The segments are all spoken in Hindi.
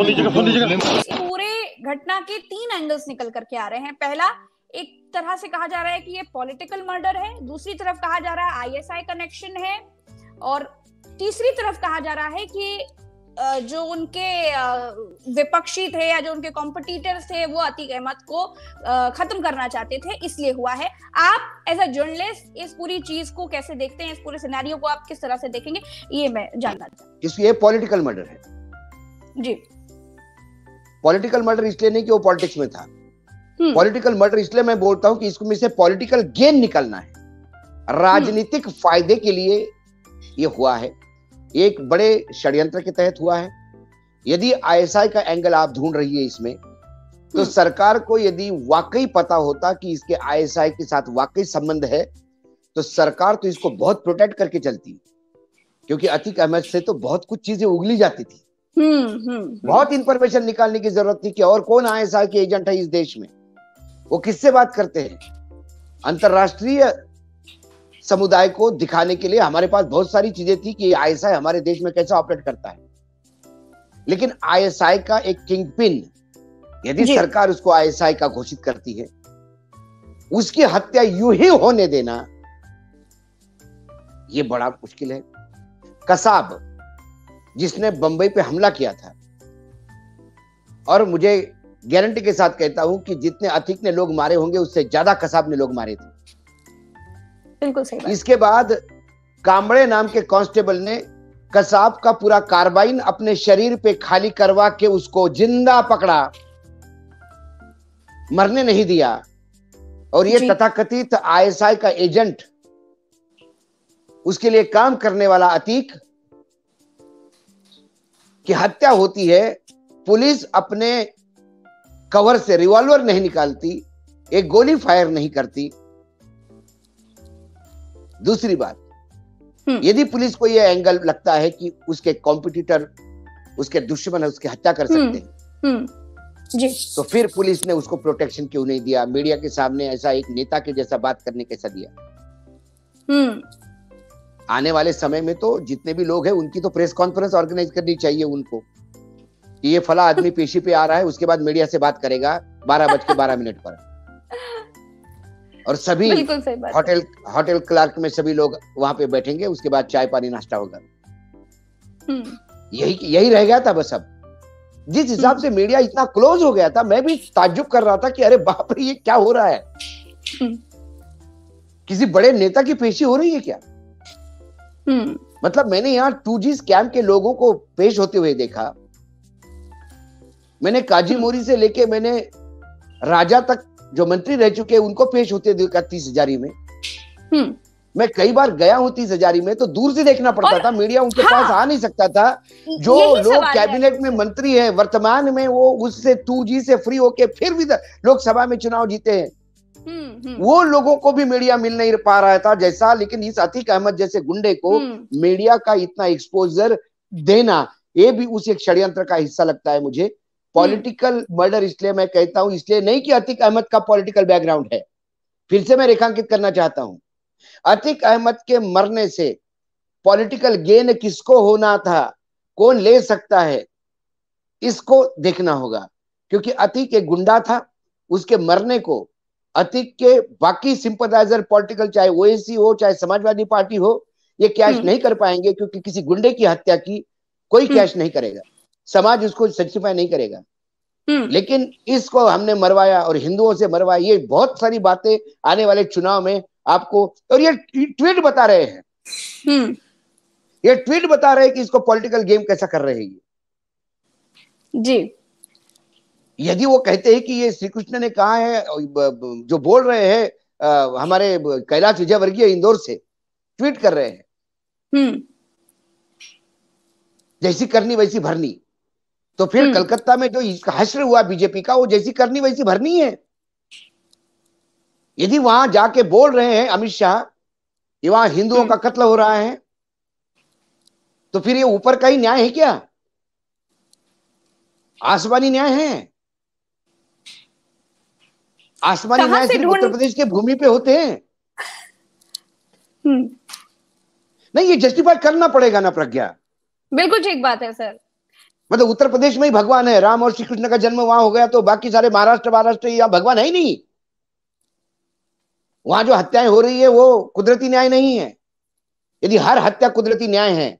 इस पूरे घटना के तीन एंगल्स निकल करके आ रहे हैं पहला एक तरह से कहा जा रहा है कि ये पॉलिटिकल मर्डर है दूसरी तरफ कहा जा रहा है आईएसआई कनेक्शन है और तीसरी तरफ कहा जा रहा है कि जो उनके विपक्षी थे या जो उनके कॉम्पिटिटर्स थे वो अतीक अहमद को खत्म करना चाहते थे इसलिए हुआ है आप एज अ जर्नलिस्ट इस पूरी चीज को कैसे देखते हैं इस पूरे सिनेरियो को आप किस तरह से देखेंगे ये मैं जानना चाहता हूँ ये पॉलिटिकल मर्डर है जी पॉलिटिकल मर्डर इसलिए नहीं कि वो पॉलिटिक्स में था पॉलिटिकल हम्म। मर्डर इसलिए मैं बोलता हूं कि में से पॉलिटिकल गेन निकलना है राजनीतिक हम्म। फायदे के लिए ये हुआ है एक बड़े षड्यंत्र के तहत हुआ है यदि आईएसआई का एंगल आप ढूंढ रही है इसमें तो हम्म। सरकार को यदि वाकई पता होता कि इसके आईएसआई के साथ वाकई संबंध है तो सरकार तो इसको बहुत प्रोटेक्ट करके चलती क्योंकि अतिक अहमद से तो बहुत कुछ चीजें उगली जाती थी हम्म, हम्म, हम्म। बहुत इंफॉर्मेशन निकालने की जरूरत थी कि और कौन आई के एजेंट है इस देश में वो किससे बात करते हैं अंतरराष्ट्रीय समुदाय को दिखाने के लिए हमारे पास बहुत सारी चीजें थी कि आईएसआई हमारे देश में कैसे ऑपरेट करता है लेकिन आईएसआई का एक किंग पिन यदि सरकार उसको आईएसआई का घोषित करती है उसकी हत्या यू ही होने देना यह बड़ा मुश्किल है कसाब जिसने बंबई पे हमला किया था और मुझे गारंटी के साथ कहता हूं कि जितने अतिक ने लोग मारे होंगे उससे ज्यादा कसाब ने लोग मारे थे बिल्कुल सही इसके बाद कामड़े नाम के कांस्टेबल ने कसाब का पूरा कार्बाइन अपने शरीर पे खाली करवा के उसको जिंदा पकड़ा मरने नहीं दिया और ये तथाकथित आईएसआई का एजेंट उसके लिए काम करने वाला अतीक कि हत्या होती है पुलिस अपने कवर से रिवॉल्वर नहीं निकालती एक गोली फायर नहीं करती दूसरी बात हम्म। यदि पुलिस को यह एंगल लगता है कि उसके कॉम्पिटिटर उसके दुश्मन है उसकी हत्या कर हम्म, सकते हैं हम्म, जी तो फिर पुलिस ने उसको प्रोटेक्शन क्यों नहीं दिया मीडिया के सामने ऐसा एक नेता के जैसा बात करने कैसा दिया आने वाले समय में तो जितने भी लोग हैं उनकी तो प्रेस कॉन्फ्रेंस ऑर्गेनाइज करनी चाहिए उनको कि ये फला आदमी पेशी पे आ रहा है उसके बाद मीडिया से बात करेगा बारह बज के बारह मिनट पर और सभी होटल होटल क्लार्क में सभी लोग वहां पे बैठेंगे उसके बाद चाय पानी नाश्ता होगा हम्म। यही यही रह गया था बस अब जिस हिसाब हम्म। से मीडिया इतना क्लोज हो गया था मैं भी ताजुब कर रहा था कि अरे बाप रे ये क्या हो रहा है हम्म। किसी बड़े नेता की पेशी हो रही है क्या हम्म। मतलब मैंने यहाँ टू जी स्कैम के लोगों को पेश होते हुए देखा मैंने काजी मोरी से लेके मैंने राजा तक जो मंत्री रह चुके उनको पेश होते देखा तीस हजारी में हम्म। मैं कई बार गया हूँ तीस हजारी में तो दूर से देखना पड़ता था मीडिया उनके हाँ, पास आ नहीं सकता था जो लोग कैबिनेट में मंत्री है वर्तमान में वो उससे टू जी से फ्री होके फिर भी लोकसभा में चुनाव जीते हैं हम्म, हम्म। वो लोगों को भी मीडिया मिल नहीं पा रहा था जैसा लेकिन इस अतीक अहमद जैसे गुंडे को मीडिया हम्म। का इतना एक्सपोजर देना ये भी उस एक षड्यंत्र का हिस्सा लगता है मुझे पॉलिटिकल मर्डर इसलिए मैं कहता हूं इसलिए नहीं कि अतिक अहमद का पॉलिटिकल बैकग्राउंड है फिर से मैं रेखांकित करना चाहता हूं अतिक अहमद के मरने से पॉलिटिकल गेन किसको होना था कौन ले सकता है इसको देखना होगा क्योंकि अतीक एक गुंडा था उसके मरने को अतिक के बाकी सिंपथाइजर पॉलिटिकल चाहे ओएसी हो चाहे समाजवादी पार्टी हो ये कैश हम्म। नहीं कर पाएंगे क्योंकि किसी गुंडे की हत्या की कोई कैश हम्म। नहीं करेगा समाज उसको सेटिस्फाई नहीं करेगा हम्म। लेकिन इसको हमने मरवाया और हिंदुओं से मरवाया ये बहुत सारी बातें आने वाले चुनाव में आपको और ये ट्वीट बता रहे हैं ये ट्वीट बता रहे हैं कि इसको पॉलिटिकल गेम कैसा कर रहे हैं जी यदि वो कहते हैं कि ये श्री कृष्ण ने कहा है जो बोल रहे हैं हमारे कैलाश विजयवर्गीय इंदौर से ट्वीट कर रहे हैं हम्म। जैसी करनी वैसी भरनी तो फिर हम्म। कलकत्ता में जो इसका हश्र हुआ बीजेपी का वो जैसी करनी वैसी भरनी है यदि वहां जाके बोल रहे हैं अमित शाह ये वहां हिंदुओं हम्म। का कत्ल हो रहा है तो फिर ये ऊपर का ही न्याय है क्या आसमानी न्याय है आसमानी न्याय सिर्फ उत्तर प्रदेश के भूमि पे होते हैं हम्म। नहीं ये जस्टिफाई करना पड़ेगा ना प्रज्ञा बिल्कुल ठीक बात है सर मतलब उत्तर प्रदेश में ही भगवान है राम और श्री कृष्ण का जन्म वहां हो गया तो बाकी सारे महाराष्ट्र महाराष्ट्र या भगवान है ही नहीं वहां जो हत्याएं हो रही है वो कुदरती न्याय नहीं है यदि हर हत्या कुदरती न्याय है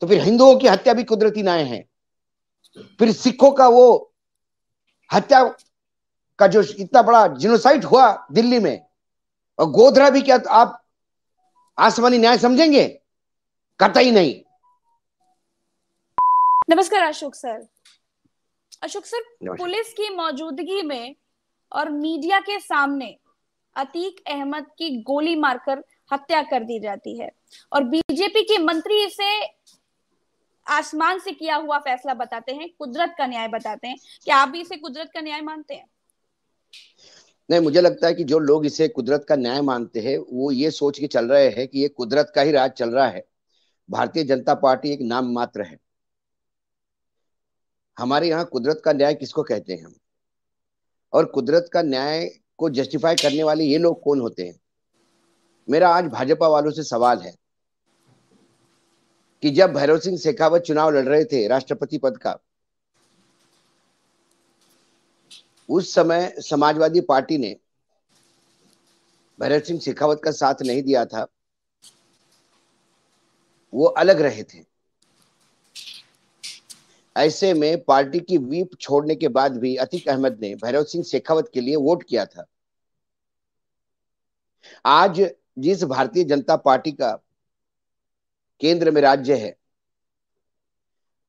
तो फिर हिंदुओं की हत्या भी कुदरती न्याय है फिर सिखों का वो हत्या का जो इतना बड़ा जिनोसाइट हुआ दिल्ली में और गोधरा भी क्या आप आसमानी न्याय समझेंगे कतई नहीं नमस्कार Ashok sir Ashok sir police की मौजूदगी में और मीडिया के सामने अतीक अहमद की गोली मारकर हत्या कर दी जाती है और बीजेपी के मंत्री इसे आसमान से किया हुआ फैसला बताते हैं कुदरत का न्याय बताते हैं क्या आप भी इसे कुदरत का न्याय मानते हैं नहीं मुझे लगता है कि जो लोग इसे कुदरत का न्याय मानते हैं वो ये सोच के चल रहे हैं कि ये कुदरत का ही राज चल रहा है भारतीय जनता पार्टी एक नाम मात्र है हमारे यहाँ कुदरत का न्याय किसको कहते हैं हम और कुदरत का न्याय को जस्टिफाई करने वाले ये लोग कौन होते हैं मेरा आज भाजपा वालों से सवाल है कि जब भैरव सिंह शेखावत चुनाव लड़ रहे थे राष्ट्रपति पद का उस समय समाजवादी पार्टी ने भरत सिंह शेखावत का साथ नहीं दिया था वो अलग रहे थे ऐसे में पार्टी की वीप छोड़ने के बाद भी अतिक अहमद ने भैरव सिंह शेखावत के लिए वोट किया था आज जिस भारतीय जनता पार्टी का केंद्र में राज्य है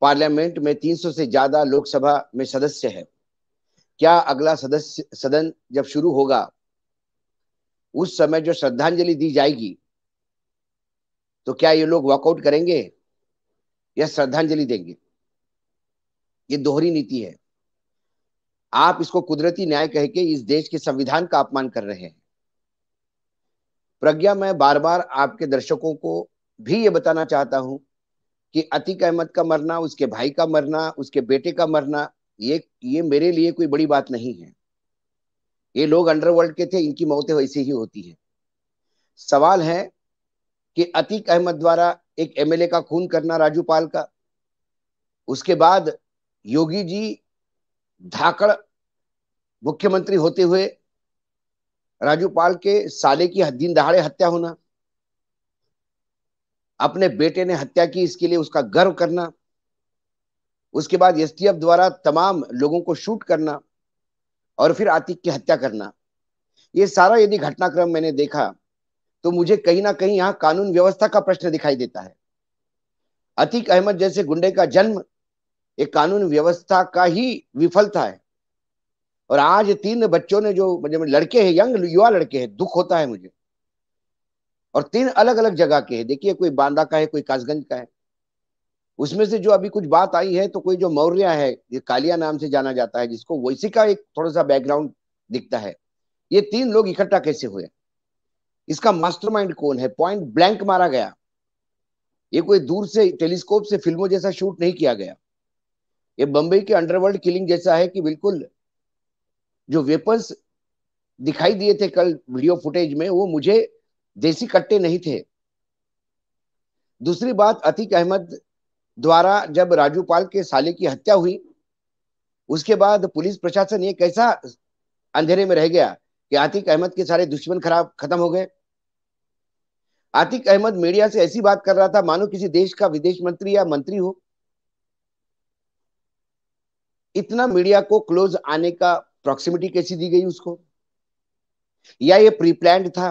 पार्लियामेंट में 300 से ज्यादा लोकसभा में सदस्य है क्या अगला सदस्य सदन जब शुरू होगा उस समय जो श्रद्धांजलि दी जाएगी तो क्या ये लोग वॉकआउट करेंगे या श्रद्धांजलि देंगे ये दोहरी नीति है आप इसको कुदरती न्याय कह के इस देश के संविधान का अपमान कर रहे हैं प्रज्ञा मैं बार बार आपके दर्शकों को भी ये बताना चाहता हूं कि अतिक अहमद का मरना उसके भाई का मरना उसके बेटे का मरना ये ये मेरे लिए कोई बड़ी बात नहीं है ये लोग अंडरवर्ल्ड के थे इनकी मौतें वैसे ही होती है सवाल है कि अतीक अहमद द्वारा एक एमएलए का खून करना राजू पाल का उसके बाद योगी जी धाकड़ मुख्यमंत्री होते हुए राजू पाल के साले की दिन दहाड़े हत्या होना अपने बेटे ने हत्या की इसके लिए उसका गर्व करना उसके बाद एस द्वारा तमाम लोगों को शूट करना और फिर आतिक की हत्या करना ये सारा यदि घटनाक्रम मैंने देखा तो मुझे कहीं ना कहीं यहाँ कानून व्यवस्था का प्रश्न दिखाई देता है अतीक अहमद जैसे गुंडे का जन्म एक कानून व्यवस्था का ही विफलता है और आज तीन बच्चों ने जो लड़के हैं यंग युवा लड़के हैं दुख होता है मुझे और तीन अलग अलग जगह के हैं देखिए कोई बांदा का है कोई कासगंज का है उसमें से जो अभी कुछ बात आई है तो कोई जो मौर्य है ये कालिया नाम से जाना जाता है जिसको वैसी का एक थोड़ा सा बैकग्राउंड दिखता है ये तीन लोग इकट्ठा कैसे हुए इसका मास्टरमाइंड कौन है पॉइंट ब्लैंक मारा गया ये कोई दूर से टेलीस्कोप से फिल्मों जैसा शूट नहीं किया गया ये बम्बई के अंडरवर्ल्ड किलिंग जैसा है कि बिल्कुल जो वेपन्स दिखाई दिए थे कल वीडियो फुटेज में वो मुझे देसी कट्टे नहीं थे दूसरी बात अतीक अहमद द्वारा जब राजू पाल के साले की हत्या हुई उसके बाद पुलिस प्रशासन ये कैसा अंधेरे में रह गया कि आतिक अहमद के सारे दुश्मन खराब खत्म हो गए आतिक अहमद मीडिया से ऐसी बात कर रहा था मानो किसी देश का विदेश मंत्री या मंत्री हो इतना मीडिया को क्लोज आने का प्रॉक्सिमिटी कैसी दी गई उसको या ये प्री प्लान था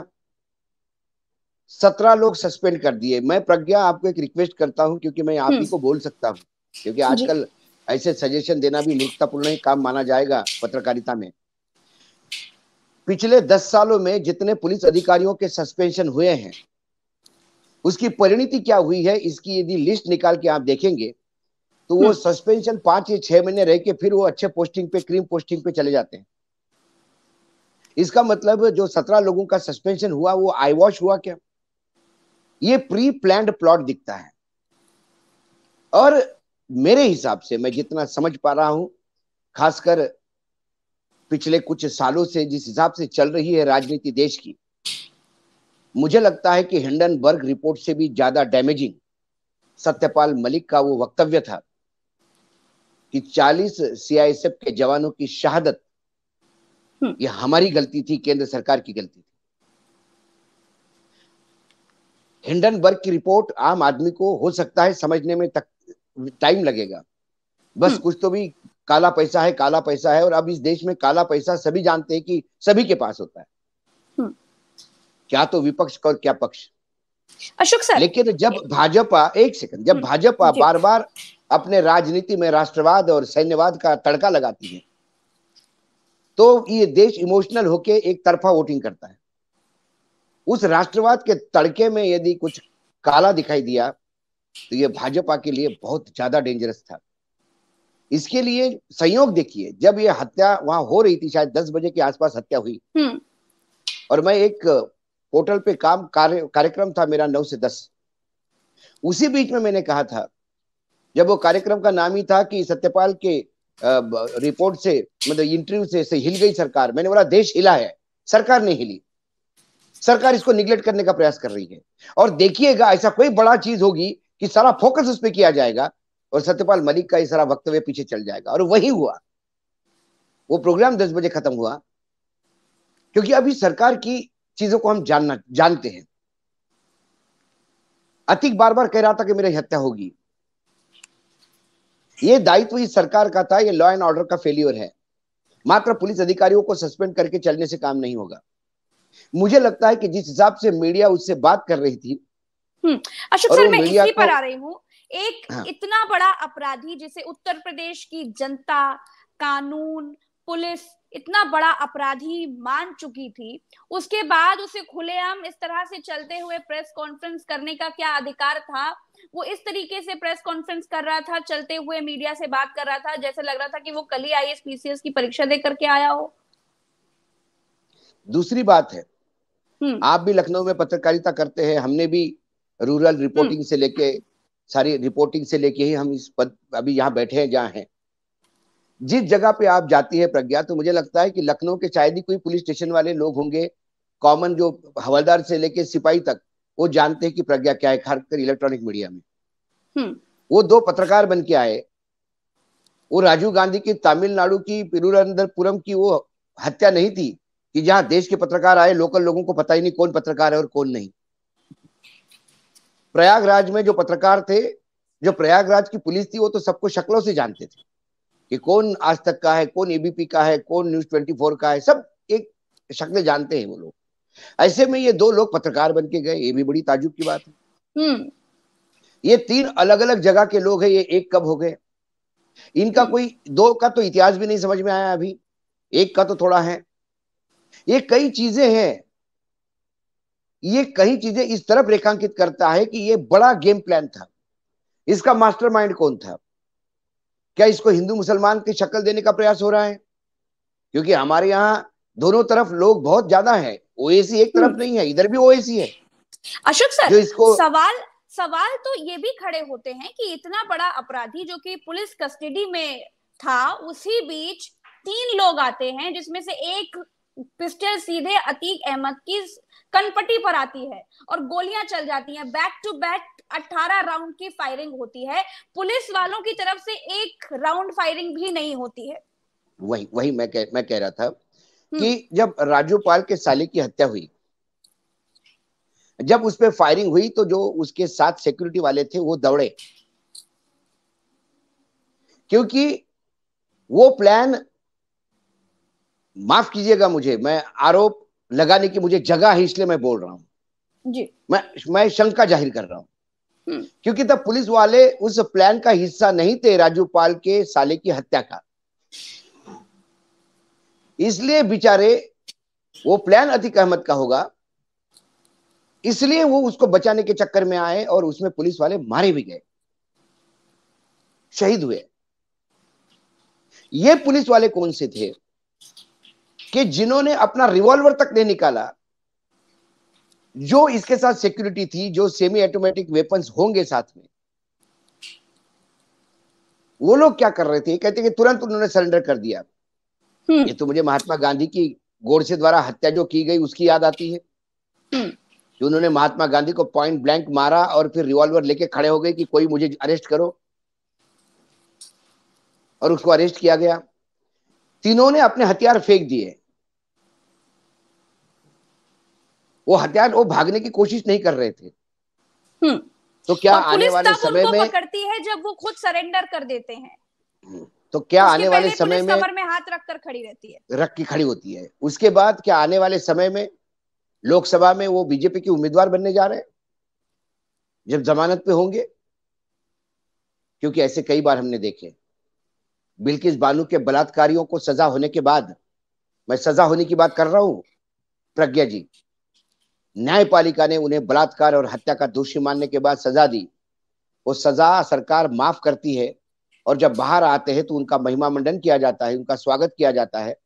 सत्रह लोग सस्पेंड कर दिए मैं प्रज्ञा आपको एक रिक्वेस्ट करता हूँ क्योंकि मैं आप ही हम्म। को बोल सकता हूँ क्योंकि आजकल ऐसे सजेशन देना भी मूर्खतापूर्ण काम माना जाएगा पत्रकारिता में पिछले दस सालों में जितने पुलिस अधिकारियों के सस्पेंशन हुए हैं उसकी परिणति क्या हुई है इसकी यदि लिस्ट निकाल के आप देखेंगे तो वो सस्पेंशन हम्म। पांच या छह महीने रह के फिर वो अच्छे पोस्टिंग पे क्रीम पोस्टिंग पे चले जाते हैं इसका मतलब जो सत्रह लोगों का सस्पेंशन हुआ वो आई वॉश हुआ क्या ये प्री प्लान प्लॉट दिखता है और मेरे हिसाब से मैं जितना समझ पा रहा हूं खासकर पिछले कुछ सालों से जिस हिसाब से चल रही है राजनीति देश की मुझे लगता है कि हिंडनबर्ग रिपोर्ट से भी ज्यादा डैमेजिंग सत्यपाल मलिक का वो वक्तव्य था कि 40 सीआईएसएफ के जवानों की शहादत हम्म। ये हमारी गलती थी केंद्र सरकार की गलती थी हिंडनबर्ग की रिपोर्ट आम आदमी को हो सकता है समझने में तक टाइम लगेगा बस हम्म। कुछ तो भी काला पैसा है काला पैसा है और अब इस देश में काला पैसा सभी जानते हैं कि सभी के पास होता है हम्म। क्या तो विपक्ष और क्या पक्ष अशोक सर लेकिन जब भाजपा एक सेकंड जब हम्म, भाजपा बार बार अपने राजनीति में राष्ट्रवाद और सैन्यवाद का तड़का लगाती है तो ये देश इमोशनल होके एक तरफा वोटिंग करता है उस राष्ट्रवाद के तड़के में यदि कुछ काला दिखाई दिया तो यह भाजपा के लिए बहुत ज्यादा डेंजरस था इसके लिए संयोग देखिए जब यह हत्या वहां हो रही थी शायद दस बजे के आसपास हत्या हुई हम्म। और मैं एक पोर्टल पे काम कार्य कार्यक्रम था मेरा नौ से दस उसी बीच में मैंने कहा था जब वो कार्यक्रम का नाम ही था कि सत्यपाल के रिपोर्ट से मतलब इंटरव्यू से, से हिल गई सरकार मैंने बोला देश हिला है सरकार नहीं हिली सरकार इसको निग्लेक्ट करने का प्रयास कर रही है और देखिएगा ऐसा कोई बड़ा चीज होगी कि सारा फोकस उस पर किया जाएगा और सत्यपाल मलिक का ये सारा वक्तव्य पीछे चल जाएगा और वही हुआ वो प्रोग्राम दस बजे खत्म हुआ क्योंकि अभी सरकार की चीजों को हम जानना जानते हैं अतिक बार बार कह रहा था कि मेरी हत्या होगी ये दायित्व इस सरकार का था ये लॉ एंड ऑर्डर का फेल्यूर है मात्र पुलिस अधिकारियों को सस्पेंड करके चलने से काम नहीं होगा मुझे लगता है कि जिस हिसाब से मीडिया उससे बात कर रही थी हम्म, अशोक सर मैं इसी पर आ रही हूँ एक हाँ। इतना बड़ा अपराधी जिसे उत्तर प्रदेश की जनता कानून पुलिस इतना बड़ा अपराधी मान चुकी थी उसके बाद उसे खुलेआम इस तरह से चलते हुए प्रेस कॉन्फ्रेंस करने का क्या अधिकार था वो इस तरीके से प्रेस कॉन्फ्रेंस कर रहा था चलते हुए मीडिया से बात कर रहा था जैसे लग रहा था कि वो कल ही आई एस पीसीएस की परीक्षा दे करके आया हो दूसरी बात है हम्म। आप भी लखनऊ में पत्रकारिता करते हैं हमने भी रूरल रिपोर्टिंग हम्म। से लेके सारी रिपोर्टिंग से लेके ही हम इस पद अभी यहाँ बैठे हैं जहाँ हैं जिस जगह पे आप जाती है प्रज्ञा तो मुझे लगता है कि लखनऊ के शायद ही कोई पुलिस स्टेशन वाले लोग होंगे कॉमन जो हवलदार से लेके सिपाही तक वो जानते हैं कि प्रज्ञा क्या है खासकर इलेक्ट्रॉनिक मीडिया में हम्म। वो दो पत्रकार बन के आए वो राजीव गांधी की तमिलनाडु की पिरुरपुरम की वो हत्या नहीं थी कि जहां देश के पत्रकार आए लोकल लोगों को पता ही नहीं कौन पत्रकार है और कौन नहीं प्रयागराज में जो पत्रकार थे जो प्रयागराज की पुलिस थी वो तो सबको शक्लों से जानते थे कि कौन आज तक का है कौन एबीपी का है कौन न्यूज ट्वेंटी फोर का है सब एक शक्ल जानते हैं वो लोग ऐसे में ये दो लोग पत्रकार बन के गए ये भी बड़ी ताजुब की बात है हम्म। ये तीन अलग अलग जगह के लोग हैं ये एक कब हो गए इनका कोई दो का तो इतिहास भी नहीं समझ में आया अभी एक का तो थोड़ा है ये कई चीजें हैं ये कई चीजें इस तरफ रेखांकित करता है कि ये बड़ा गेम प्लान था इसका मास्टरमाइंड कौन था क्या इसको हिंदू मुसलमान की शक्ल देने का प्रयास हो रहा है क्योंकि हमारे यहाँ दोनों तरफ लोग बहुत ज्यादा है ओएसी एक तरफ हम्म। नहीं है इधर भी ओएसी है अशोक सर इसको सवाल सवाल तो ये भी खड़े होते हैं कि इतना बड़ा अपराधी जो कि पुलिस कस्टडी में था उसी बीच तीन लोग आते हैं जिसमें से एक पिस्टल सीधे अतीक अहमद की कनपटी पर आती है और गोलियां चल जाती हैं बैक टू बैक 18 राउंड की फायरिंग होती है पुलिस वालों की तरफ से एक राउंड फायरिंग भी नहीं होती है वही वही मैं कह, मैं कह रहा था हम्म। कि जब राजू पाल के साले की हत्या हुई जब उस पर फायरिंग हुई तो जो उसके साथ सिक्योरिटी वाले थे वो दौड़े क्योंकि वो प्लान माफ कीजिएगा मुझे मैं आरोप लगाने की मुझे जगह है इसलिए मैं बोल रहा हूँ मैं मैं शंका जाहिर कर रहा हूँ हम्म। क्योंकि तब पुलिस वाले उस प्लान का हिस्सा नहीं थे राजू पाल के साले की हत्या का इसलिए बेचारे वो प्लान अतिक अहमद का होगा इसलिए वो उसको बचाने के चक्कर में आए और उसमें पुलिस वाले मारे भी गए शहीद हुए ये पुलिस वाले कौन से थे कि जिन्होंने अपना रिवॉल्वर तक नहीं निकाला जो इसके साथ सिक्योरिटी थी जो सेमी ऑटोमेटिक वेपन्स होंगे साथ में वो लोग क्या कर रहे थे कहते कि तुरंत उन्होंने सरेंडर कर दिया हम्म। ये तो मुझे महात्मा गांधी की गोडसे द्वारा हत्या जो की गई उसकी याद आती है कि हम्म। उन्होंने महात्मा गांधी को पॉइंट ब्लैंक मारा और फिर रिवॉल्वर लेके खड़े हो गए कि कोई मुझे अरेस्ट करो और उसको अरेस्ट किया गया तीनों ने अपने हथियार फेंक दिए वो हथियार वो भागने की कोशिश नहीं कर रहे थे हम्म। तो क्या आने वाले समय में करती है जब वो खुद सरेंडर कर देते हैं हम्म। तो क्या आने वाले समय में कमर में हाथ रखकर खड़ी रहती है रख के खड़ी होती है उसके बाद क्या आने वाले समय में लोकसभा में वो बीजेपी के उम्मीदवार बनने जा रहे हैं जब जमानत पे होंगे क्योंकि ऐसे कई बार हमने देखे बिल्किस बानू के बलात्कारियों को सजा होने के बाद मैं सजा होने की बात कर रहा हूं प्रज्ञा जी न्यायपालिका ने उन्हें बलात्कार और हत्या का दोषी मानने के बाद सजा दी वो सजा सरकार माफ करती है और जब बाहर आते हैं तो उनका महिमा मंडन किया जाता है उनका स्वागत किया जाता है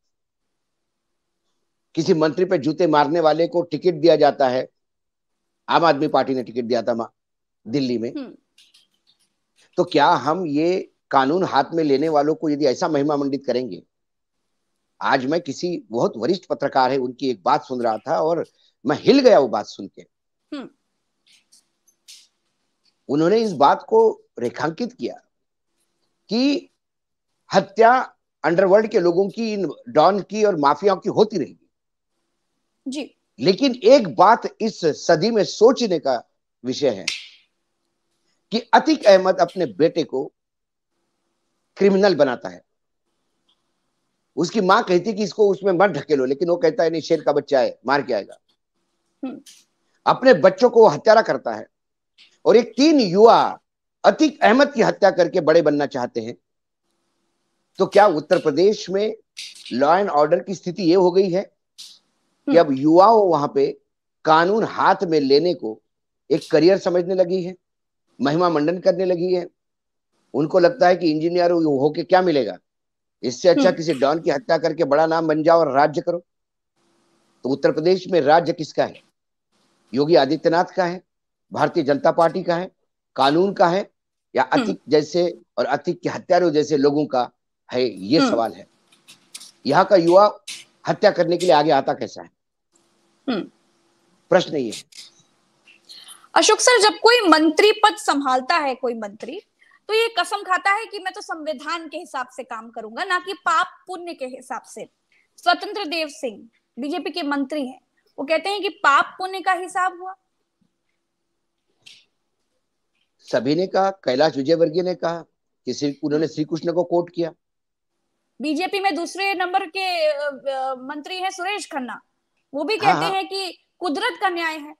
किसी मंत्री पे जूते मारने वाले को टिकट दिया जाता है आम आदमी पार्टी ने टिकट दिया था दिल्ली में हम्म। तो क्या हम ये कानून हाथ में लेने वालों को यदि ऐसा महिमा मंडित करेंगे आज मैं किसी बहुत वरिष्ठ पत्रकार है उनकी एक बात सुन रहा था और मैं हिल गया वो बात सुन के हम्म। उन्होंने इस बात को रेखांकित किया कि हत्या अंडरवर्ल्ड के लोगों की इन डॉन की और माफियाओं की होती रहेगी जी लेकिन एक बात इस सदी में सोचने का विषय है कि अतिक अहमद अपने बेटे को क्रिमिनल बनाता है उसकी मां कहती कि इसको उसमें मत ढकेलो लेकिन वो कहता है नहीं शेर का बच्चा है मार के आएगा अपने बच्चों को हत्यारा करता है और एक तीन युवा अतिक अहमद की हत्या करके बड़े बनना चाहते हैं तो क्या उत्तर प्रदेश में लॉ एंड ऑर्डर की स्थिति ये हो गई है कि अब युवाओं वहां पे कानून हाथ में लेने को एक करियर समझने लगी है महिमा मंडन करने लगी है उनको लगता है कि इंजीनियर होके क्या मिलेगा इससे अच्छा हम्म। किसी डॉन की हत्या करके बड़ा नाम बन जाओ और राज्य करो तो उत्तर प्रदेश में राज्य किसका है योगी आदित्यनाथ का है भारतीय जनता पार्टी का है कानून का है या हम्म। अतिक जैसे और अतिक के हत्यारों जैसे लोगों का है ये हम्म। सवाल है यहाँ का युवा हत्या करने के लिए आगे आता कैसा है हम्म। प्रश्न ये अशोक सर जब कोई मंत्री पद संभालता है कोई मंत्री तो ये कसम खाता है कि मैं तो संविधान के हिसाब से काम करूंगा ना कि पाप पुण्य के हिसाब से स्वतंत्र देव सिंह बीजेपी के मंत्री हैं वो कहते हैं कि पाप पुण्य का हिसाब हुआ सभी ने कहा कैलाश विजयवर्गीय ने कहा कि उन्होंने श्री कृष्ण को कोट किया बीजेपी में दूसरे नंबर के मंत्री हैं सुरेश खन्ना वो भी हाँ, कहते हाँ, हैं कि कुदरत का न्याय है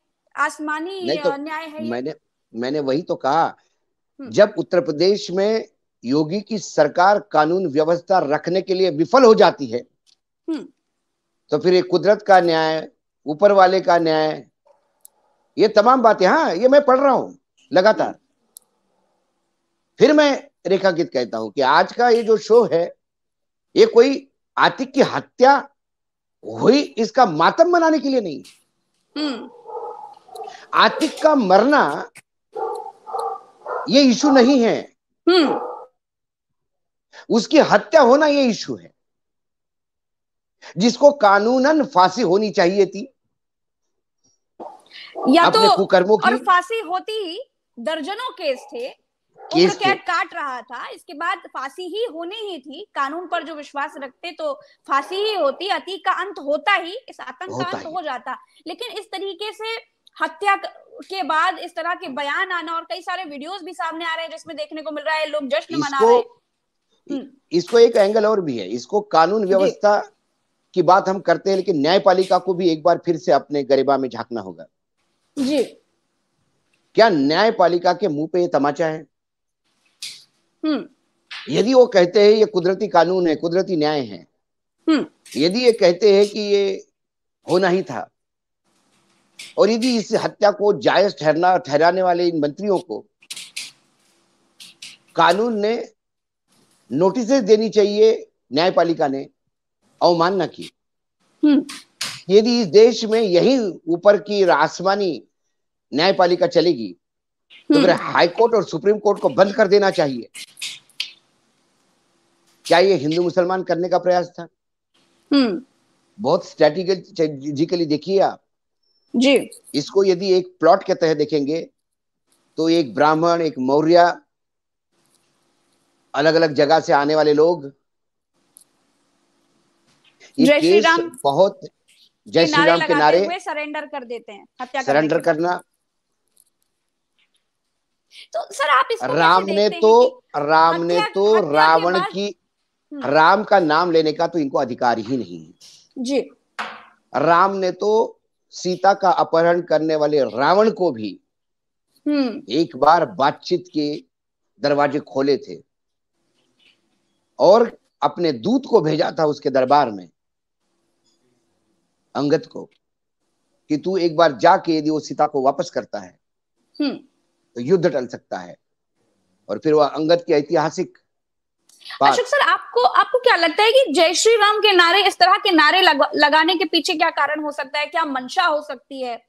आसमानी तो, न्याय है मैंने मैंने वही तो कहा हम्म। जब उत्तर प्रदेश में योगी की सरकार कानून व्यवस्था रखने के लिए विफल हो जाती है हम्म। तो फिर ये कुदरत का न्याय ऊपर वाले का न्याय ये तमाम बातें हाँ ये मैं पढ़ रहा हूं लगातार फिर मैं रेखांकित कहता हूं कि आज का ये जो शो है ये कोई आतिक की हत्या हुई इसका मातम मनाने के लिए नहीं हम्म। आतिक का मरना ये इशू नहीं है हम्म। उसकी हत्या होना ये इशू है जिसको कानूनन फांसी होनी चाहिए थी या तो कुकर्मों की और फांसी होती ही दर्जनों केस थे केस कैद काट रहा था इसके बाद फांसी ही होनी ही थी कानून पर जो विश्वास रखते तो फांसी ही होती अतीक का अंत होता ही इस आतंक का अंत हो जाता लेकिन इस तरीके से हत्या के बाद इस तरह के बयान आना और कई सारे वीडियोस भी सामने आ रहे हैं जिसमें देखने को मिल रहा है लोग जश्न मना रहे हम्म। इसको एक एंगल और भी है इसको कानून व्यवस्था की बात हम करते हैं लेकिन न्यायपालिका को भी एक बार फिर से अपने गरिबा में झांकना होगा जी क्या न्यायपालिका के मुंह पे ये तमाचा है हम्म। यदि वो कहते हैं ये कुदरती कानून है कुदरती न्याय है हम्म। यदि ये कहते हैं कि ये होना ही था और यदि इस हत्या को जायज ठहरना ठहराने वाले इन मंत्रियों को कानून ने नोटिस देनी चाहिए न्यायपालिका ने अवमानना की हम्म। यदि इस देश में यही ऊपर की आसमानी न्यायपालिका चलेगी तो हम्म। फिर हाईकोर्ट और सुप्रीम कोर्ट को बंद कर देना चाहिए क्या ये हिंदू मुसलमान करने का प्रयास था हम्म। बहुत स्ट्रेटिकली देखिए आप जी इसको यदि एक प्लॉट के तहत देखेंगे तो एक ब्राह्मण एक मौर्य अलग अलग जगह से आने वाले लोग ये केस बहुत जय श्री राम के नारे सरेंडर कर देते हैं सरेंडर करना तो सर आप इसको राम ने तो राम ने तो रावण की हम्म। राम का नाम लेने का तो इनको अधिकार ही नहीं है जी राम ने तो सीता का अपहरण करने वाले रावण को भी हम्म। एक बार बातचीत के दरवाजे खोले थे और अपने दूत को भेजा था उसके दरबार में अंगत को कि तू एक बार जाके यदि वो सीता को वापस करता है हम्म। तो युद्ध टल सकता है और फिर वह अंगत की ऐतिहासिक अशोक सर आपको आपको क्या लगता है कि जय श्री राम के नारे इस तरह के नारे लग, लगाने के पीछे क्या कारण हो सकता है क्या मंशा हो सकती है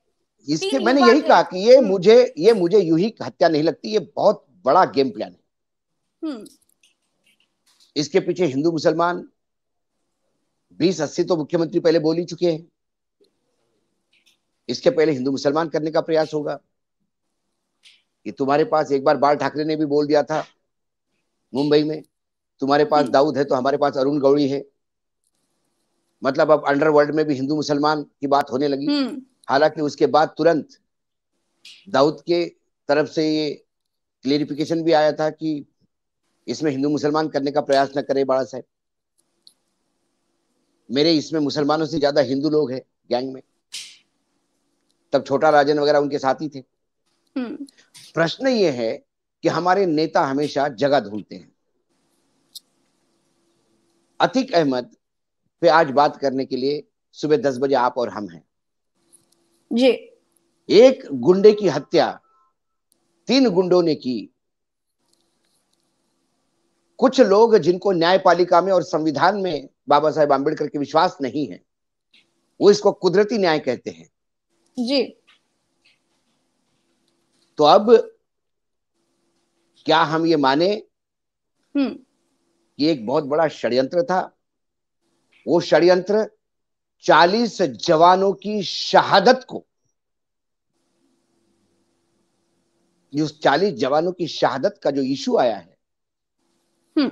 इसके मैंने यही कहा कि ये हम्म। मुझे ये मुझे यू ही हत्या नहीं लगती ये बहुत बड़ा गेम प्लान है हम्म। इसके पीछे हिंदू मुसलमान बीस अस्सी तो मुख्यमंत्री पहले बोल ही चुके हैं इसके पहले हिंदू मुसलमान करने का प्रयास होगा ये तुम्हारे पास एक बार बाल ठाकरे ने भी बोल दिया था मुंबई में तुम्हारे पास हम्म। दाऊद है तो हमारे पास अरुण गौड़ी है मतलब अब अंडरवर्ल्ड में भी हिंदू मुसलमान की बात होने लगी हम्म। हालांकि उसके बाद तुरंत दाऊद के तरफ से ये क्लेरिफिकेशन भी आया था कि इसमें हिंदू मुसलमान करने का प्रयास न करे बाड़ा साहब मेरे इसमें मुसलमानों से ज्यादा हिंदू लोग हैं गैंग में तब छोटा राजन वगैरह उनके साथ ही थे हम्म। प्रश्न ये है कि हमारे नेता हमेशा जगह ढूंढते हैं अतिक अहमद पे आज बात करने के लिए सुबह दस बजे आप और हम हैं जी एक गुंडे की हत्या तीन गुंडों ने की कुछ लोग जिनको न्यायपालिका में और संविधान में बाबा साहेब आंबेडकर के विश्वास नहीं है वो इसको कुदरती न्याय कहते हैं जी तो अब क्या हम ये माने कि हम्म। एक बहुत बड़ा षड्यंत्र था वो षड्यंत्र चालीस जवानों की शहादत को उस चालीस जवानों की शहादत का जो इशू आया है हम्म।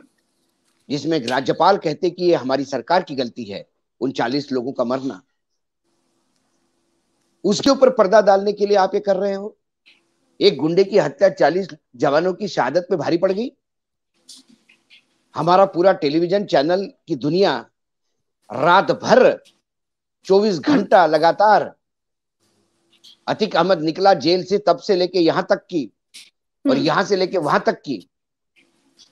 जिसमें राज्यपाल कहते कि ये हमारी सरकार की गलती है उन चालीस लोगों का मरना उसके ऊपर पर्दा डालने के लिए आप ये कर रहे हो एक गुंडे की हत्या चालीस जवानों की शहादत पे भारी पड़ गई हमारा पूरा टेलीविजन चैनल की दुनिया रात भर 24 घंटा लगातार अतिक अहमद निकला जेल से तब से लेके यहां तक की और हम्म। यहां से लेके वहां तक की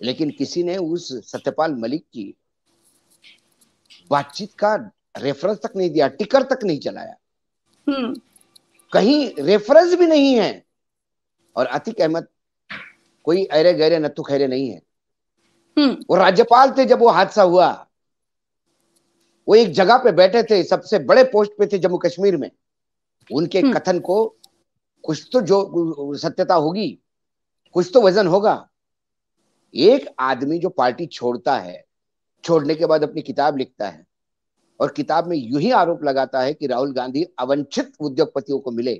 लेकिन किसी ने उस सत्यपाल मलिक की बातचीत का रेफरेंस तक नहीं दिया टिकर तक नहीं चलाया हम्म। कहीं रेफरेंस भी नहीं है और अतिक अहमद कोई अरे गहरे नत्थु खैरे नहीं है हम्म। वो राज्यपाल थे जब वो हादसा हुआ वो एक जगह पे बैठे थे सबसे बड़े पोस्ट पे थे जम्मू कश्मीर में उनके हम्म। कथन को कुछ तो जो सत्यता होगी कुछ तो वजन होगा एक आदमी जो पार्टी छोड़ता है छोड़ने के बाद अपनी किताब लिखता है और किताब में यू ही आरोप लगाता है कि राहुल गांधी अवंछित उद्योगपतियों को मिले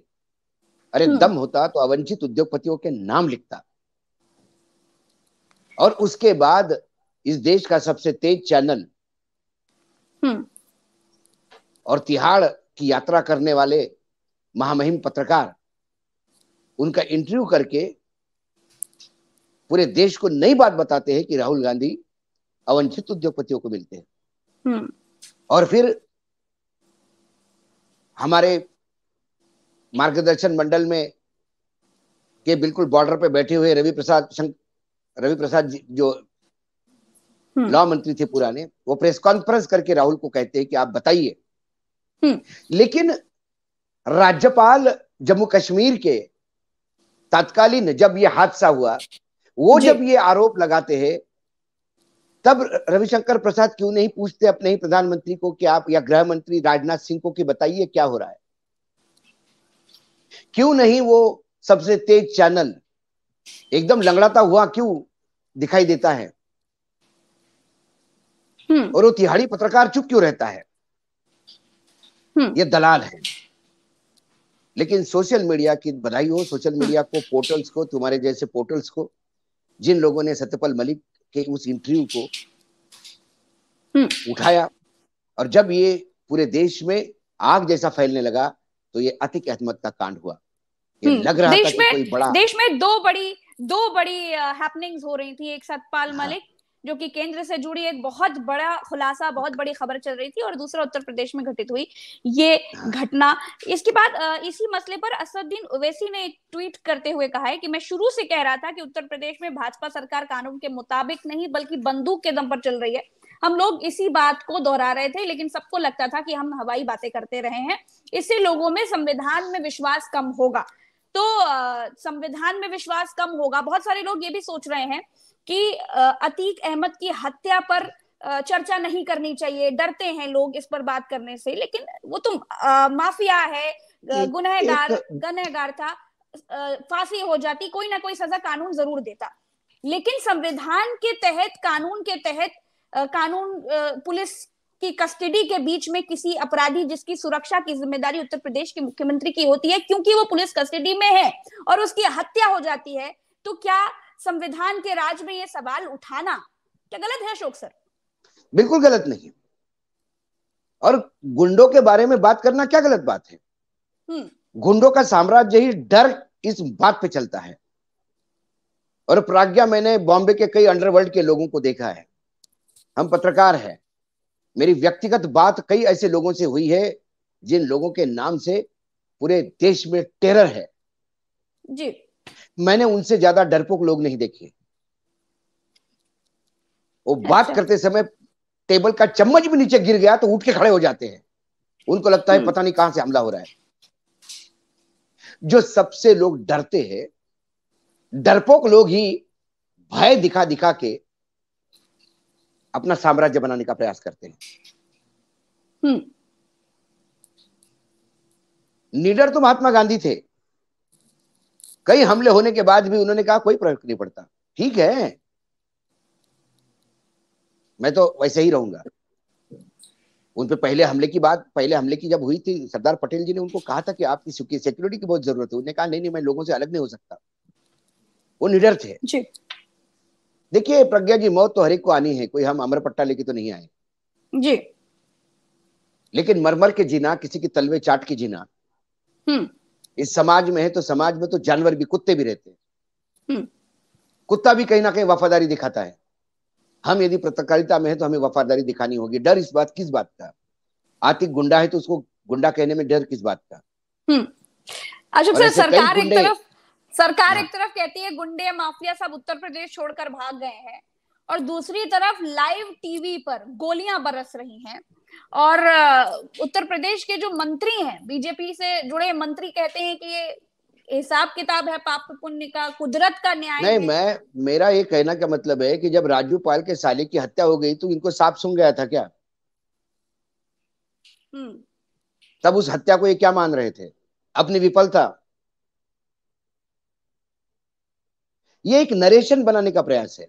अरे हम्म। दम होता तो अवंछित उद्योगपतियों के नाम लिखता और उसके बाद इस देश का सबसे तेज चैनल हम्म। और तिहाड़ की यात्रा करने वाले महामहिम पत्रकार उनका इंटरव्यू करके पूरे देश को नई बात बताते हैं कि राहुल गांधी अवंछित उद्योगपतियों को मिलते हैं हम्म। और फिर हमारे मार्गदर्शन मंडल में के बिल्कुल बॉर्डर पे बैठे हुए रवि प्रसाद रवि प्रसाद जो लॉ हम्म। मंत्री थे पुराने वो प्रेस कॉन्फ्रेंस करके राहुल को कहते हैं कि आप बताइए हम्म। लेकिन राज्यपाल जम्मू कश्मीर के तत्कालीन जब ये हादसा हुआ वो जब ये आरोप लगाते हैं तब रविशंकर प्रसाद क्यों नहीं पूछते अपने ही प्रधानमंत्री को कि आप या गृह मंत्री राजनाथ सिंह को कि बताइए क्या हो रहा है क्यों नहीं वो सबसे तेज चैनल एकदम लंगड़ाता हुआ क्यों दिखाई देता है हम्म। और वो तिहाड़ी पत्रकार चुप क्यों रहता है हम्म। ये दलाल है लेकिन सोशल मीडिया की बधाई हो सोशल मीडिया को पोर्टल्स को तुम्हारे जैसे पोर्टल्स को जिन लोगों ने सत्यपाल मलिक के उस इंटरव्यू को हम्म। उठाया और जब ये पूरे देश में आग जैसा फैलने लगा तो ये अतिक अहमद का कांड हुआ ये हम्म। लग रहा देश था कि में, कोई बड़ा देश में दो बड़ी दो बड़ी हैपनिंग्स हो रही थी एक साथ पाल हाँ, मलिक जो कि केंद्र से जुड़ी एक बहुत बड़ा खुलासा बहुत बड़ी खबर चल रही थी और दूसरा उत्तर प्रदेश में घटित हुई ये घटना इसके बाद इसी मसले पर असदुद्दीन ओवैसी ने ट्वीट करते हुए कहा है कि मैं शुरू से कह रहा था कि उत्तर प्रदेश में भाजपा सरकार कानून के मुताबिक नहीं बल्कि बंदूक के दम पर चल रही है हम लोग इसी बात को दोहरा रहे थे लेकिन सबको लगता था कि हम हवाई बातें करते रहे हैं इससे लोगों में संविधान में विश्वास कम होगा तो संविधान में विश्वास कम होगा बहुत सारे लोग ये भी सोच रहे हैं कि अतीक अहमद की हत्या पर चर्चा नहीं करनी चाहिए डरते हैं लोग इस पर बात करने से लेकिन वो तो माफिया है गुनहगार गुनहगार था फांसी हो जाती कोई ना कोई सजा कानून जरूर देता लेकिन संविधान के तहत कानून के तहत कानून पुलिस की कस्टडी के बीच में किसी अपराधी जिसकी सुरक्षा की जिम्मेदारी उत्तर प्रदेश के मुख्यमंत्री की होती है क्योंकि वो पुलिस कस्टडी में है और उसकी हत्या हो जाती है तो क्या संविधान के राज में ये सवाल उठाना क्या गलत है अशोक सर बिल्कुल गलत नहीं और गुंडों के बारे में बात करना क्या गलत बात है हम्म। गुंडों का साम्राज्य ही डर इस बात पे चलता है और प्राज्ञा मैंने बॉम्बे के कई अंडरवर्ल्ड के लोगों को देखा है हम पत्रकार हैं मेरी व्यक्तिगत बात कई ऐसे लोगों से हुई है जिन लोगों के नाम से पूरे देश में टेरर है जी मैंने उनसे ज्यादा डरपोक लोग नहीं देखे वो बात अच्छा। करते समय टेबल का चम्मच भी नीचे गिर गया तो उठ के खड़े हो जाते हैं उनको लगता है हम्म। पता नहीं कहां से हमला हो रहा है जो सबसे लोग डरते हैं डरपोक लोग ही भय दिखा दिखा के अपना साम्राज्य बनाने का प्रयास करते हैं हम्म। निडर तो महात्मा गांधी थे कई हमले होने के बाद भी उन्होंने कहा कोई फर्क नहीं पड़ता ठीक है मैं तो वैसे ही रहूंगा उन पे पहले हमले की बात पहले हमले की जब हुई थी सरदार पटेल जी ने उनको कहा था कि आपकी सिक्योरिटी की बहुत जरूरत है उन्होंने कहा नहीं नहीं मैं लोगों से अलग नहीं हो सकता वो निडर थे देखिए प्रज्ञा जी मौत तो हर एक को आनी है कोई हम अमर पट्टा लेके तो नहीं आए जी लेकिन मरमर के जीना किसी की तलवे चाट के जीना हम्म। इस समाज में है तो समाज में तो जानवर भी कुत्ते भी रहते हैं हम्म। कुत्ता भी कहीं ना कहीं वफादारी दिखाता है हम यदि पत्रकारिता में है तो हमें वफादारी दिखानी होगी डर इस बात किस बात का आर्थिक गुंडा है तो उसको गुंडा कहने में डर किस बात का हम्म। अशोक अच्छा, सर सरकार एक तरफ सरकार हाँ। एक तरफ कहती है गुंडे माफिया सब उत्तर प्रदेश छोड़कर भाग गए हैं और दूसरी तरफ लाइव टीवी पर गोलियां बरस रही हैं और उत्तर प्रदेश के जो मंत्री हैं बीजेपी से जुड़े मंत्री कहते हैं कि ये हिसाब किताब है पाप पुण्य का कुदरत का न्याय नहीं है। मैं मेरा ये कहना का मतलब है कि जब राजू पाल के साले की हत्या हो गई तो इनको साफ सुन गया था क्या हम्म। तब उस हत्या को ये क्या मान रहे थे अपनी विफलता ये एक नरेशन बनाने का प्रयास है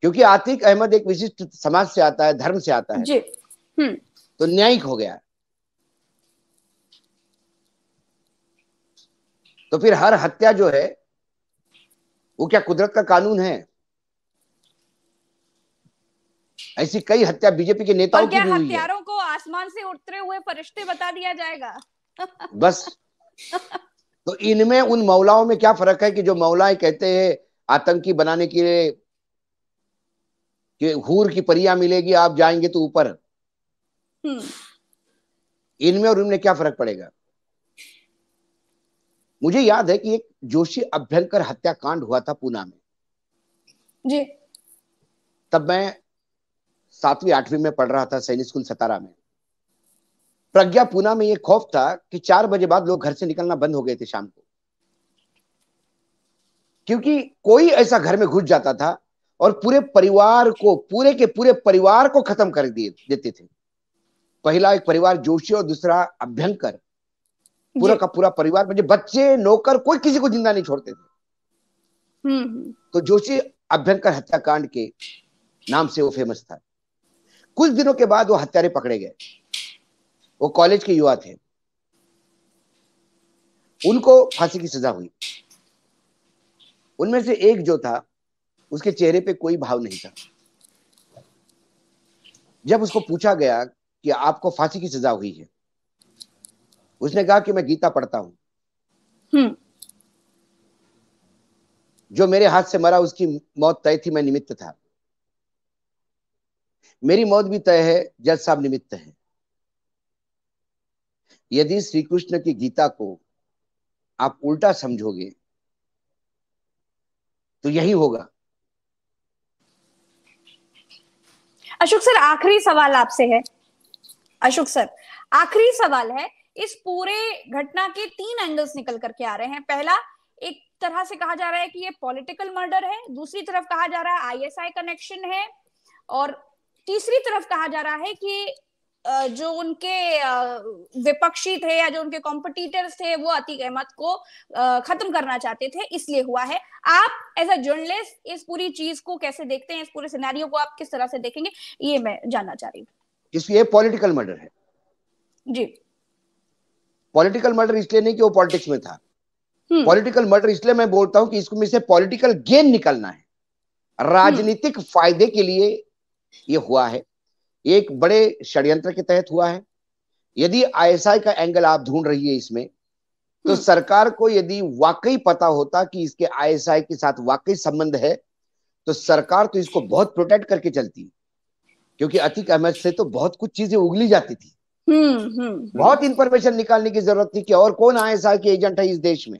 क्योंकि आतिक अहमद एक विशिष्ट समाज से आता है धर्म से आता है हम्म। तो न्यायिक हो गया तो फिर हर हत्या जो है वो क्या कुदरत का कानून है ऐसी कई हत्या बीजेपी के नेताओं की हुई हत्यारों को आसमान से उतरे हुए फरिश्ते बता दिया जाएगा बस तो इनमें उन मौलाओं में क्या फर्क है कि जो मौलाए कहते हैं आतंकी बनाने के लिए कि हूर की परिया मिलेगी आप जाएंगे तो ऊपर हम्म। इनमें और इनमें क्या फर्क पड़ेगा मुझे याद है कि एक जोशी अभ्यंकर हत्याकांड हुआ था पूना में जी तब मैं सातवीं आठवीं में पढ़ रहा था सैनिक स्कूल सतारा में प्रज्ञा पूना में यह खौफ था कि चार बजे बाद लोग घर से निकलना बंद हो गए थे शाम को क्योंकि कोई ऐसा घर में घुस जाता था और पूरे परिवार को पूरे के पूरे परिवार को खत्म कर दिए देते थे पहला एक परिवार जोशी और दूसरा अभ्यंकर पूरा का पूरा परिवार मुझे बच्चे नौकर कोई किसी को जिंदा नहीं छोड़ते थे हम्म, हम्म। तो जोशी अभ्यंकर हत्याकांड के नाम से वो फेमस था कुछ दिनों के बाद वो हत्यारे पकड़े गए वो कॉलेज के युवा थे उनको फांसी की सजा हुई उनमें से एक जो था उसके चेहरे पे कोई भाव नहीं था जब उसको पूछा गया कि आपको फांसी की सजा हुई है उसने कहा कि मैं गीता पढ़ता हूं हम्म। जो मेरे हाथ से मरा उसकी मौत तय थी मैं निमित्त था मेरी मौत भी तय है जज साहब निमित्त है यदि श्री कृष्ण की गीता को आप उल्टा समझोगे तो यही होगा अशोक सर आखिरी सवाल आपसे है अशोक सर आखिरी सवाल है इस पूरे घटना के तीन एंगल्स निकल करके आ रहे हैं पहला एक तरह से कहा जा रहा है कि ये पॉलिटिकल मर्डर है दूसरी तरफ कहा जा रहा है आईएसआई कनेक्शन है और तीसरी तरफ कहा जा रहा है कि जो उनके विपक्षी थे या जो उनके कॉम्पिटिटर्स थे वो अतीक अहमद को खत्म करना चाहते थे इसलिए हुआ है आप एज अ जर्नलिस्ट इस पूरी चीज को कैसे देखते हैं इस पूरे सिनेरियो को आप किस तरह से देखेंगे ये मैं जानना चाह रही हूँ इसलिए ये पॉलिटिकल मर्डर है जी पॉलिटिकल मर्डर इसलिए नहीं कि वो पॉलिटिक्स में था पॉलिटिकल हम्म। मर्डर इसलिए मैं बोलता हूं कि में से पॉलिटिकल गेन निकलना है हम्म। राजनीतिक फायदे के लिए ये हुआ है एक बड़े षड्यंत्र के तहत हुआ है यदि आईएसआई का एंगल आप ढूंढ रही है इसमें तो हम्म। सरकार को यदि वाकई पता होता कि इसके आईएसआई के साथ वाकई संबंध है तो सरकार तो इसको बहुत प्रोटेक्ट करके चलती क्योंकि अतिक अहमद से तो बहुत कुछ चीजें उगली जाती थी हम्म, हम्म, हम्म। बहुत इंफॉर्मेशन निकालने की जरूरत थी कि और कौन आई के एजेंट है इस देश में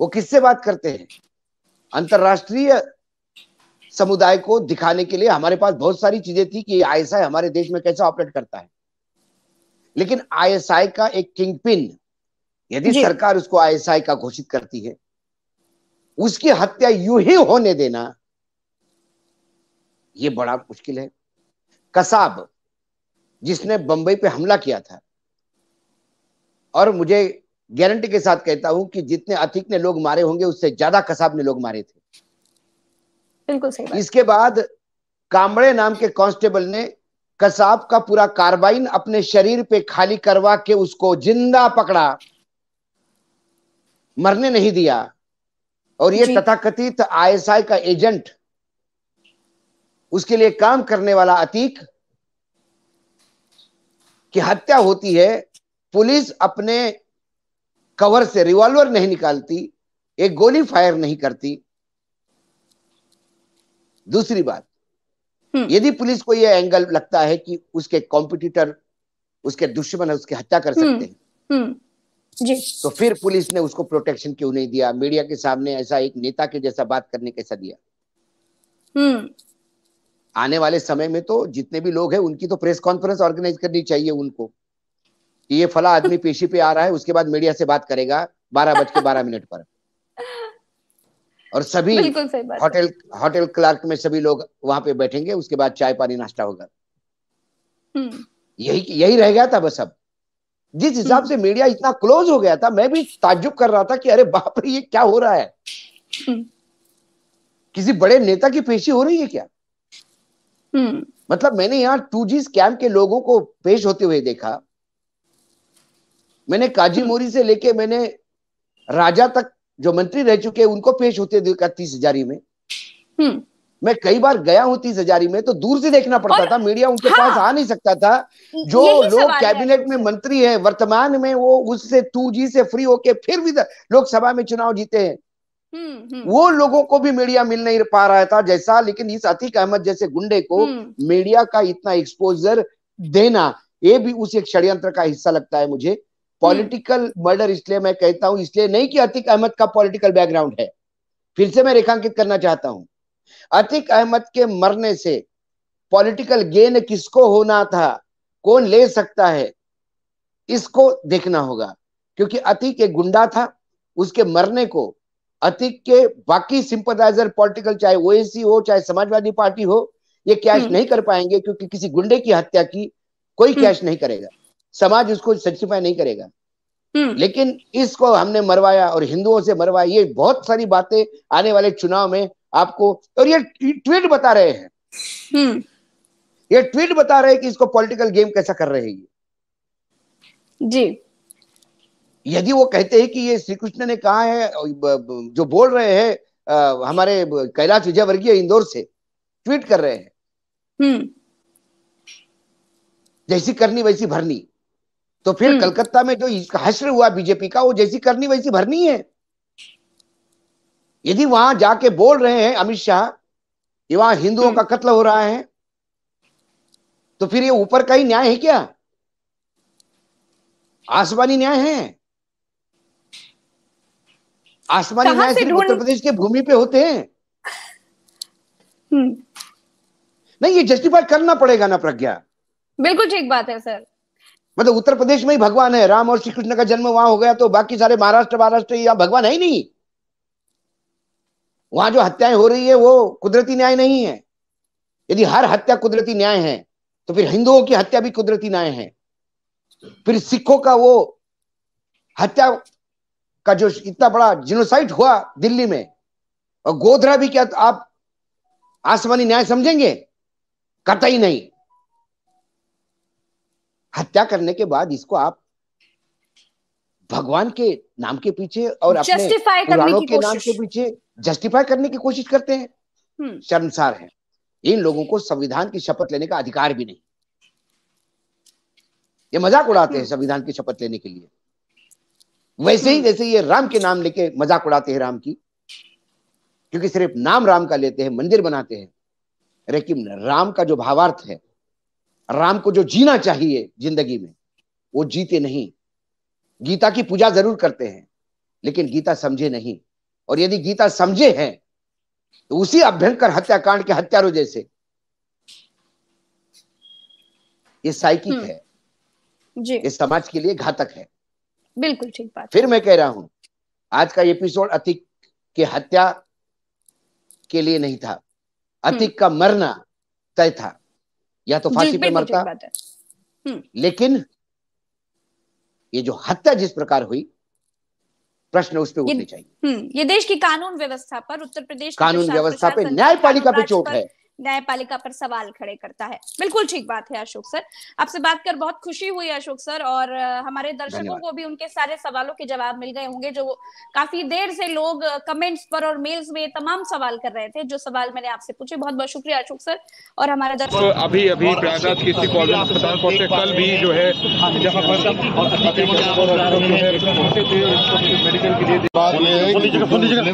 वो किससे बात करते हैं अंतरराष्ट्रीय समुदाय को दिखाने के लिए हमारे पास बहुत सारी चीजें थी कि आईएसआई हमारे देश में कैसे ऑपरेट करता है लेकिन आईएसआई का एक किंग पिन यदि सरकार उसको आईएसआई का घोषित करती है उसकी हत्या यू ही होने देना ये बड़ा मुश्किल है कसाब जिसने बंबई पे हमला किया था और मुझे गारंटी के साथ कहता हूं कि जितने अतिक ने लोग मारे होंगे उससे ज्यादा कसाब ने लोग मारे थे बिल्कुल सही इसके बाद कामड़े नाम के कांस्टेबल ने कसाब का पूरा कार्बाइन अपने शरीर पे खाली करवा के उसको जिंदा पकड़ा मरने नहीं दिया और ये तथाकथित आईएसआई का एजेंट उसके लिए काम करने वाला अतीक की हत्या होती है पुलिस अपने कवर से रिवॉल्वर नहीं निकालती एक गोली फायर नहीं करती दूसरी बात हम्म। यदि पुलिस को यह एंगल लगता है कि उसके कॉम्पिटिटर उसके दुश्मन है उसकी हत्या कर सकते हैं हम्म, हम्म। जी तो फिर पुलिस ने उसको प्रोटेक्शन क्यों नहीं दिया मीडिया के सामने ऐसा एक नेता के जैसा बात करने कैसा दिया आने वाले समय में तो जितने भी लोग हैं उनकी तो प्रेस कॉन्फ्रेंस ऑर्गेनाइज करनी चाहिए उनको कि ये फला आदमी पेशी पे आ रहा है उसके बाद मीडिया से बात करेगा बारह बज के बारह मिनट पर और सभी होटल होटल क्लार्क में सभी लोग वहां पे बैठेंगे उसके बाद चाय पानी नाश्ता होगा हम्म। यही यही रह गया था बस अब जिस हम्म। हिसाब से मीडिया इतना क्लोज हो गया था मैं भी ताजुब कर रहा था कि अरे बाप रे ये क्या हो रहा है हम्म। किसी बड़े नेता की पेशी हो रही है क्या Hmm. मतलब मैंने यहाँ टू जी स्कैम के लोगों को पेश होते हुए देखा मैंने काजी hmm. मोरी से लेके मैंने राजा तक जो मंत्री रह चुके उनको पेश होते देखा तीस हजारी में hmm. मैं कई बार गया हूँ तीस हजारी में तो दूर से देखना पड़ता था मीडिया उनके हाँ, पास आ नहीं सकता था जो लोग कैबिनेट में मंत्री है वर्तमान में वो उससे टू जी से फ्री होके फिर भी लोकसभा में चुनाव जीते हैं हम्म, हम्म। वो लोगों को भी मीडिया मिल नहीं पा रहा था जैसा लेकिन इस अतीक अहमद जैसे गुंडे को मीडिया हम्म। का इतना एक्सपोजर देना ये भी उस एक षड्यंत्र का हिस्सा लगता है मुझे पॉलिटिकल मर्डर इसलिए मैं कहता हूं इसलिए नहीं कि अतिक अहमद का पॉलिटिकल बैकग्राउंड है फिर से मैं रेखांकित करना चाहता हूं अतिक अहमद के मरने से पॉलिटिकल गेन किसको होना था कौन ले सकता है इसको देखना होगा क्योंकि अतिक एक गुंडा था उसके मरने को अतिक के बाकी सिंपथाइजर पॉलिटिकल चाहे ओएसी हो चाहे समाजवादी पार्टी हो ये कैश हम्म। नहीं कर पाएंगे क्योंकि किसी गुंडे की हत्या की कोई कैश हम्म। नहीं करेगा समाज उसको सेटिस्फाई नहीं करेगा हम्म। लेकिन इसको हमने मरवाया और हिंदुओं से मरवाया ये बहुत सारी बातें आने वाले चुनाव में आपको और ये ट्वीट बता रहे हैं ये ट्वीट बता रहे हैं कि इसको पॉलिटिकल गेम कैसा कर रहे हैं जी यदि वो कहते हैं कि ये श्री कृष्ण ने कहा है जो बोल रहे हैं हमारे कैलाश विजयवर्गीय इंदौर से ट्वीट कर रहे हैं हम्म। जैसी करनी वैसी भरनी तो फिर हम्म। कलकत्ता में जो इसका हश्र हुआ बीजेपी का वो जैसी करनी वैसी भरनी है यदि वहां जाके बोल रहे हैं अमित शाह कि वहां हिंदुओं हम्म। का कत्ल हो रहा है तो फिर ये ऊपर का ही न्याय है क्या आसमानी न्याय है आसमानी न्याय सिर्फ उत्तर प्रदेश के भूमि पे होते हैं हम्म। नहीं ये जस्टिफाई करना पड़ेगा ना प्रज्ञा बिल्कुल ठीक बात है सर मतलब उत्तर प्रदेश में ही भगवान है राम और श्री कृष्ण का जन्म वहां हो गया तो बाकी सारे महाराष्ट्र महाराष्ट्र यहाँ भगवान है ही नहीं वहां जो हत्याएं हो रही है वो कुदरती न्याय नहीं है यदि हर हत्या कुदरती न्याय है तो फिर हिंदुओं की हत्या भी कुदरती न्याय है फिर सिखों का वो हत्या का जो इतना बड़ा जिनोसाइट हुआ दिल्ली में और गोधरा भी क्या आप आसमानी न्याय समझेंगे कतई नहीं हत्या करने के बाद इसको आप भगवान के नाम के पीछे और अपने पुराणों के नाम के पीछे जस्टिफाई करने की कोशिश करते हैं हम्म। शर्मसार है इन लोगों को संविधान की शपथ लेने का अधिकार भी नहीं ये मजाक उड़ाते हैं हम्म। संविधान की शपथ लेने के लिए वैसे ही हम्म। जैसे ये राम के नाम लेके मजाक उड़ाते हैं राम की क्योंकि सिर्फ नाम राम का लेते हैं मंदिर बनाते हैं लेकिन राम का जो भावार्थ है राम को जो जीना चाहिए जिंदगी में वो जीते नहीं गीता की पूजा जरूर करते हैं लेकिन गीता समझे नहीं और यदि गीता समझे हैं तो उसी अभ्यंकर हत्याकांड के हत्यारों जैसे ये साइकिक हम्म। है ये समाज के लिए घातक है बिल्कुल ठीक बात फिर मैं कह रहा हूं आज का एपिसोड अतिक की हत्या के लिए नहीं था अतिक हम्म। का मरना तय था या तो फांसी पे मरता हम्म। लेकिन ये जो हत्या जिस प्रकार हुई प्रश्न उस पर उठने चाहिए हम्म, ये देश की कानून व्यवस्था पर उत्तर प्रदेश कानून व्यवस्था पे न्यायपालिका पे चोट है न्यायपालिका पर सवाल खड़े करता है बिल्कुल ठीक बात है अशोक सर आपसे बात कर बहुत खुशी हुई अशोक सर और हमारे दर्शकों को भी उनके सारे सवालों के जवाब मिल गए होंगे जो काफी देर से लोग कमेंट्स पर और मेल्स में तमाम सवाल कर रहे थे जो सवाल मैंने आपसे पूछे बहुत बहुत शुक्रिया अशोक सर और हमारे दर्शक अभी अभी प्रयागराज कॉलेज अस्पताल पहुंचे कल भी जो है पर मेडिकल के लिए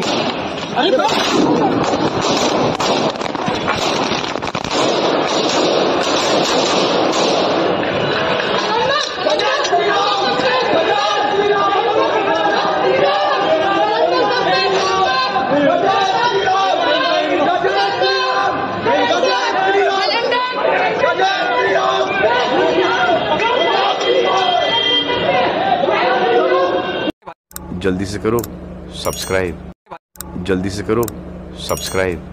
अरे जल्दी से करो सब्सक्राइब जल्दी से करो सब्सक्राइब